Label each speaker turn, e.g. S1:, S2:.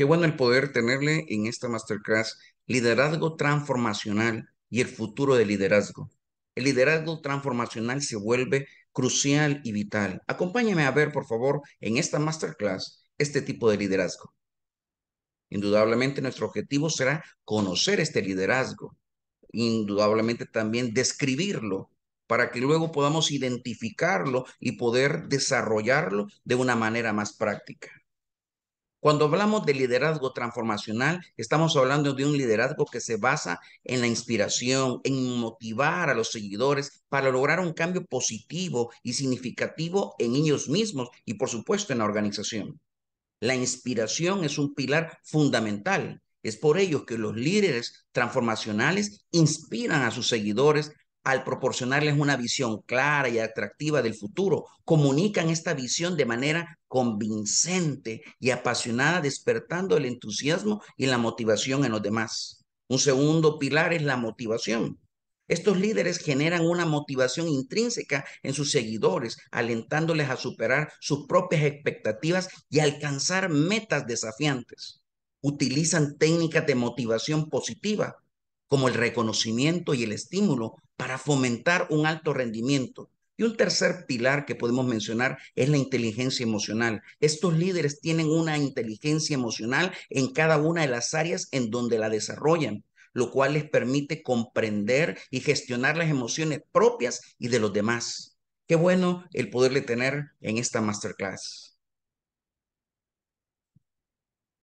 S1: Qué bueno el poder tenerle en esta masterclass liderazgo transformacional y el futuro del liderazgo. El liderazgo transformacional se vuelve crucial y vital. Acompáñeme a ver, por favor, en esta masterclass este tipo de liderazgo. Indudablemente nuestro objetivo será conocer este liderazgo, indudablemente también describirlo para que luego podamos identificarlo y poder desarrollarlo de una manera más práctica. Cuando hablamos de liderazgo transformacional, estamos hablando de un liderazgo que se basa en la inspiración, en motivar a los seguidores para lograr un cambio positivo y significativo en ellos mismos y por supuesto en la organización. La inspiración es un pilar fundamental. Es por ello que los líderes transformacionales inspiran a sus seguidores al proporcionarles una visión clara y atractiva del futuro, comunican esta visión de manera convincente y apasionada, despertando el entusiasmo y la motivación en los demás. Un segundo pilar es la motivación. Estos líderes generan una motivación intrínseca en sus seguidores, alentándoles a superar sus propias expectativas y alcanzar metas desafiantes. Utilizan técnicas de motivación positiva, como el reconocimiento y el estímulo para fomentar un alto rendimiento. Y un tercer pilar que podemos mencionar es la inteligencia emocional. Estos líderes tienen una inteligencia emocional en cada una de las áreas en donde la desarrollan, lo cual les permite comprender y gestionar las emociones propias y de los demás. Qué bueno el poderle tener en esta masterclass.